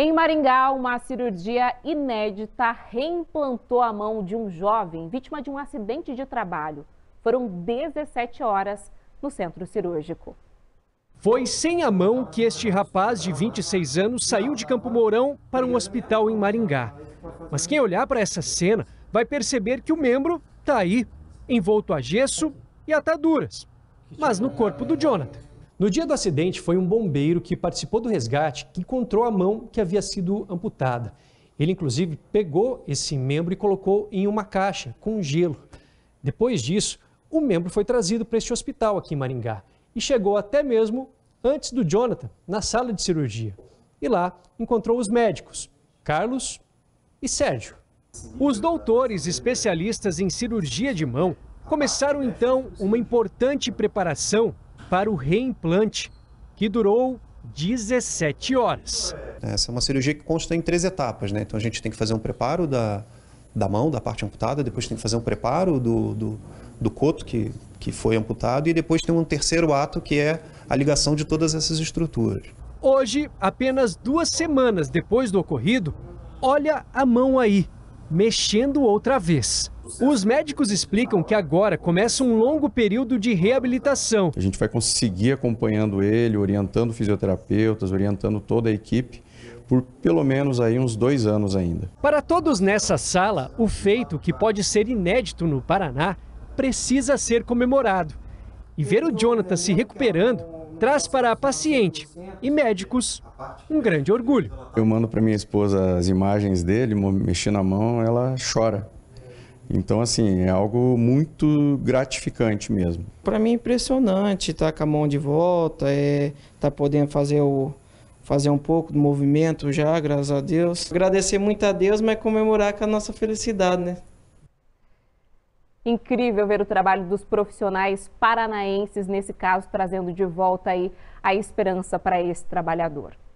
Em Maringá, uma cirurgia inédita reimplantou a mão de um jovem vítima de um acidente de trabalho. Foram 17 horas no centro cirúrgico. Foi sem a mão que este rapaz de 26 anos saiu de Campo Mourão para um hospital em Maringá. Mas quem olhar para essa cena vai perceber que o membro está aí, envolto a gesso e ataduras, mas no corpo do Jonathan. No dia do acidente, foi um bombeiro que participou do resgate que encontrou a mão que havia sido amputada. Ele, inclusive, pegou esse membro e colocou em uma caixa com gelo. Depois disso, o membro foi trazido para este hospital aqui em Maringá e chegou até mesmo antes do Jonathan, na sala de cirurgia. E lá encontrou os médicos, Carlos e Sérgio. Os doutores especialistas em cirurgia de mão começaram então uma importante preparação para o reimplante, que durou 17 horas. Essa é uma cirurgia que consta em três etapas, né? Então a gente tem que fazer um preparo da, da mão, da parte amputada, depois tem que fazer um preparo do, do, do coto que, que foi amputado e depois tem um terceiro ato que é a ligação de todas essas estruturas. Hoje, apenas duas semanas depois do ocorrido, olha a mão aí mexendo outra vez. Os médicos explicam que agora começa um longo período de reabilitação. A gente vai conseguir acompanhando ele, orientando fisioterapeutas, orientando toda a equipe por pelo menos aí uns dois anos ainda. Para todos nessa sala, o feito que pode ser inédito no Paraná precisa ser comemorado. E ver o Jonathan se recuperando traz para a paciente e médicos um grande orgulho. Eu mando para minha esposa as imagens dele, mexendo a mão, ela chora. Então, assim, é algo muito gratificante mesmo. Para mim, é impressionante estar tá com a mão de volta, é, tá podendo fazer o fazer um pouco do movimento já, graças a Deus. Agradecer muito a Deus, mas comemorar com a nossa felicidade, né? incrível ver o trabalho dos profissionais paranaenses, nesse caso, trazendo de volta aí a esperança para esse trabalhador.